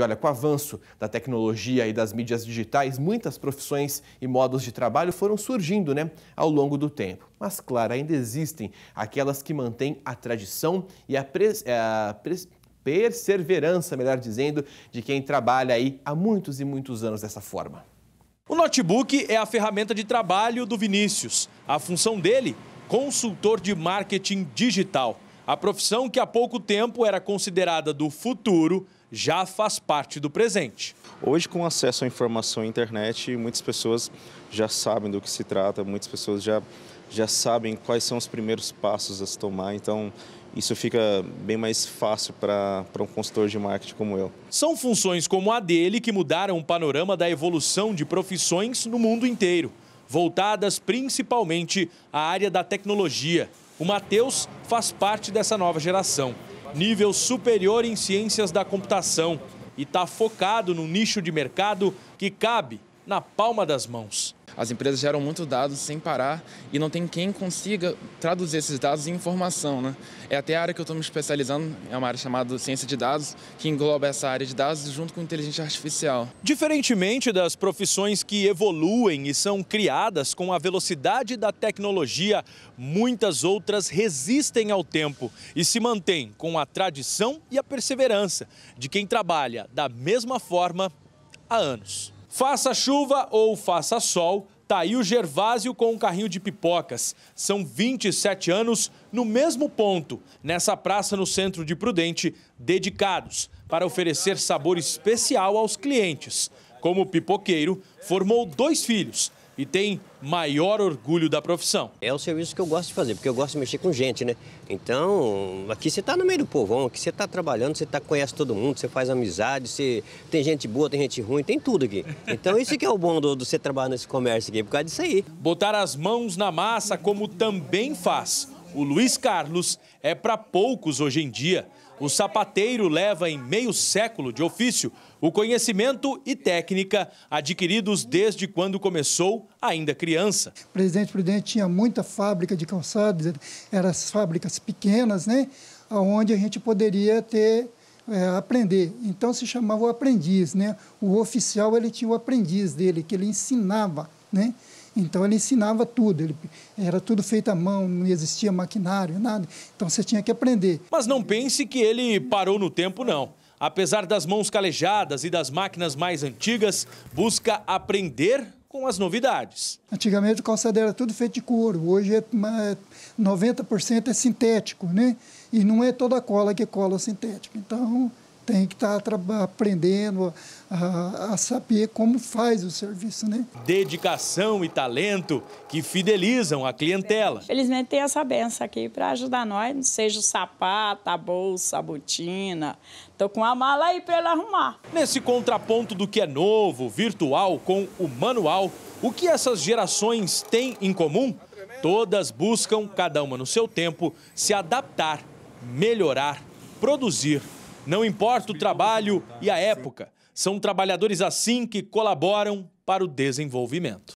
E olha, com o avanço da tecnologia e das mídias digitais, muitas profissões e modos de trabalho foram surgindo né, ao longo do tempo. Mas, claro, ainda existem aquelas que mantêm a tradição e a, pres... Eh, a pres perseverança, melhor dizendo, de quem trabalha aí há muitos e muitos anos dessa forma. O notebook é a ferramenta de trabalho do Vinícius. A função dele, consultor de marketing digital. A profissão que há pouco tempo era considerada do futuro já faz parte do presente. Hoje, com acesso à informação e internet, muitas pessoas já sabem do que se trata, muitas pessoas já, já sabem quais são os primeiros passos a se tomar. Então, isso fica bem mais fácil para um consultor de marketing como eu. São funções como a dele que mudaram o panorama da evolução de profissões no mundo inteiro voltadas principalmente à área da tecnologia. O Matheus faz parte dessa nova geração, nível superior em ciências da computação, e está focado num nicho de mercado que cabe na palma das mãos. As empresas geram muitos dados sem parar e não tem quem consiga traduzir esses dados em informação. Né? É até a área que eu estou me especializando, é uma área chamada ciência de dados, que engloba essa área de dados junto com inteligência artificial. Diferentemente das profissões que evoluem e são criadas com a velocidade da tecnologia, muitas outras resistem ao tempo e se mantêm com a tradição e a perseverança de quem trabalha da mesma forma há anos. Faça chuva ou faça sol, tá aí o Gervásio com um carrinho de pipocas. São 27 anos no mesmo ponto, nessa praça no centro de Prudente, dedicados para oferecer sabor especial aos clientes. Como pipoqueiro, formou dois filhos, e tem maior orgulho da profissão. É o serviço que eu gosto de fazer, porque eu gosto de mexer com gente, né? Então, aqui você está no meio do povão, aqui você está trabalhando, você tá, conhece todo mundo, você faz amizade, você tem gente boa, tem gente ruim, tem tudo aqui. Então, isso que é o bom do, você trabalhar nesse comércio aqui, é por causa disso aí. Botar as mãos na massa, como também faz o Luiz Carlos, é para poucos hoje em dia o sapateiro leva em meio século de ofício o conhecimento e técnica adquiridos desde quando começou, ainda criança. O presidente Prudente tinha muita fábrica de calçados, eram as fábricas pequenas, né? Onde a gente poderia ter é, aprender. Então se chamava o aprendiz, né? O oficial ele tinha o aprendiz dele que ele ensinava né? Então ele ensinava tudo, ele, era tudo feito à mão, não existia maquinário, nada. Então você tinha que aprender. Mas não pense que ele parou no tempo, não. Apesar das mãos calejadas e das máquinas mais antigas, busca aprender com as novidades. Antigamente o calçado era tudo feito de couro, hoje é 90% é, é sintético, né? E não é toda cola que cola sintético. Então tem que estar tá aprendendo a, a, saber como faz o serviço, né? Dedicação e talento que fidelizam a clientela. Felizmente tem essa benção aqui para ajudar nós, seja o sapato, a bolsa, a botina. Tô com a mala aí para ela arrumar. Nesse contraponto do que é novo, virtual com o manual, o que essas gerações têm em comum? Todas buscam, cada uma no seu tempo, se adaptar, melhorar, produzir não importa o trabalho e a época, são trabalhadores assim que colaboram para o desenvolvimento.